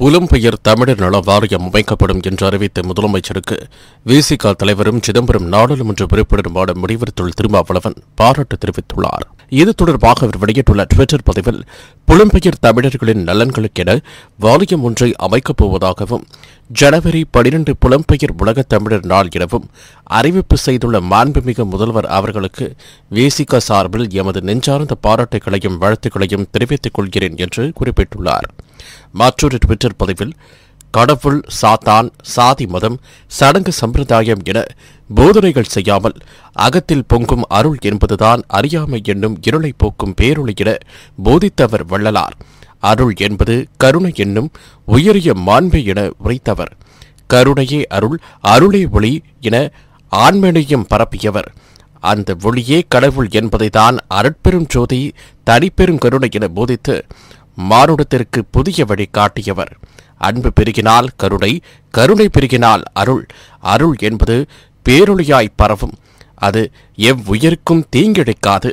புலம்பெயர் தமிழர் நல வாரியம் அமைக்கப்படும் என்று அறிவித்த முதலமைச்சருக்கு விசிக தலைவரும் சிதம்பரம் நாடாளுமன்ற உறுப்பினருமான முடிவர்த்துள் திருமாவளவன் பாராட்டு தெரிவித்துள்ளார் இது தொடர்பாக அவர் வெளியிட்டுள்ள டுவிட்டர் பதிவில் புலம்பெயர் தமிழர்களின் நலன்களுக்கென வாரியம் ஒன்றை அமைக்கப் போவதாகவும் ஜனவரி பனிரெண்டு புலம்பெயர் உலகத் தமிழர் நாள் எனவும் அறிவிப்பு செய்துள்ள மாண்புமிகு முதல்வர் அவர்களுக்கு வேசிகா சார்பில் எமது நெஞ்சார்ந்த பாராட்டுகளையும் வாழ்த்துக்களையும் தெரிவித்துக் கொள்கிறேன் என்று குறிப்பிட்டுள்ளார் மற்றொரு ட்விட்டர் பதிவில் கடவுள் சாத்தான் சாதி மதம் சடங்கு சம்பிரதாயம் என போதனைகள் செய்யாமல் அகத்தில் பொங்கும் அருள் என்பதுதான் அறியாமை என்னும் இருளை போக்கும் பேருளை என போதித்தவர் வள்ளலார் அருள் என்பது கருணை என்னும் உயரிய மாண்பை என உரைத்தவர் கருணையே அருள் அருளே ஒளி என ஆண்மனையும் பரப்பியவர் அந்த ஒளியே கடவுள் என்பதை தான் அருட்பெரும் ஜோதி தனிப்பெரும் கருணை என போதித்து மானுடத்திற்கு புதிய வழி காட்டியவர் அன்பு பெருகினால் கருணை கருணை பெருகினால் அருள் அருள் என்பது பேரொழியாய் பரவும் அது எவ்வுயிருக்கும் தீங்கிழைக்காது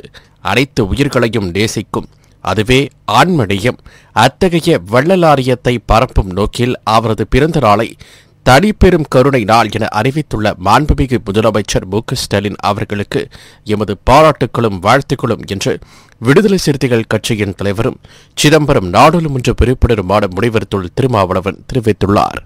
அனைத்து உயிர்களையும் நேசிக்கும் அதுவே ஆண்மணியம் அத்தகைய வள்ளலாரியத்தை பரப்பும் நோக்கில் அவரது பிறந்த நாளை தனிப்பெரும் கருணை நாள் என அறிவித்துள்ள மாண்புமிகு முதலமைச்சர் மு ஸ்டாலின் அவர்களுக்கு எமது பாராட்டுகளும் வாழ்த்துக்களும் என்று விடுதலை சிறுத்தைகள் கட்சியின் தலைவரும் சிதம்பரம் நாடாளுமன்ற பிரிப்பினருமான முனைவர் தொழில் திருமாவளவன் தெரிவித்துள்ளார்